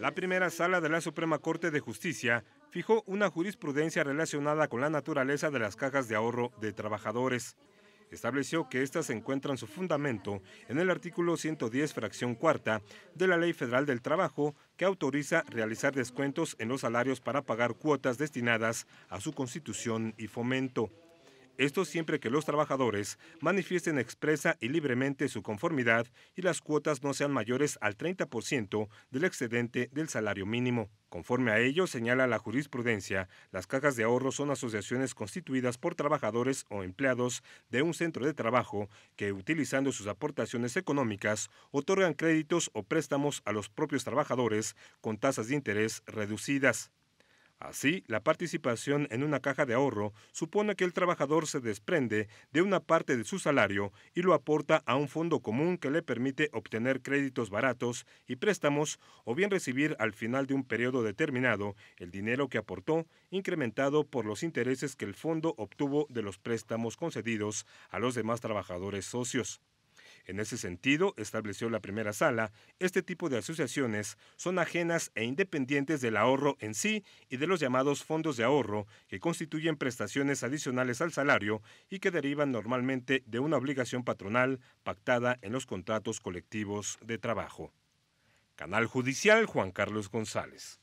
La primera sala de la Suprema Corte de Justicia fijó una jurisprudencia relacionada con la naturaleza de las cajas de ahorro de trabajadores. Estableció que éstas encuentran su fundamento en el artículo 110, fracción cuarta, de la Ley Federal del Trabajo, que autoriza realizar descuentos en los salarios para pagar cuotas destinadas a su constitución y fomento. Esto siempre que los trabajadores manifiesten expresa y libremente su conformidad y las cuotas no sean mayores al 30% del excedente del salario mínimo. Conforme a ello, señala la jurisprudencia, las cajas de ahorro son asociaciones constituidas por trabajadores o empleados de un centro de trabajo que, utilizando sus aportaciones económicas, otorgan créditos o préstamos a los propios trabajadores con tasas de interés reducidas. Así, la participación en una caja de ahorro supone que el trabajador se desprende de una parte de su salario y lo aporta a un fondo común que le permite obtener créditos baratos y préstamos o bien recibir al final de un periodo determinado el dinero que aportó incrementado por los intereses que el fondo obtuvo de los préstamos concedidos a los demás trabajadores socios. En ese sentido, estableció la primera sala, este tipo de asociaciones son ajenas e independientes del ahorro en sí y de los llamados fondos de ahorro, que constituyen prestaciones adicionales al salario y que derivan normalmente de una obligación patronal pactada en los contratos colectivos de trabajo. Canal Judicial Juan Carlos González.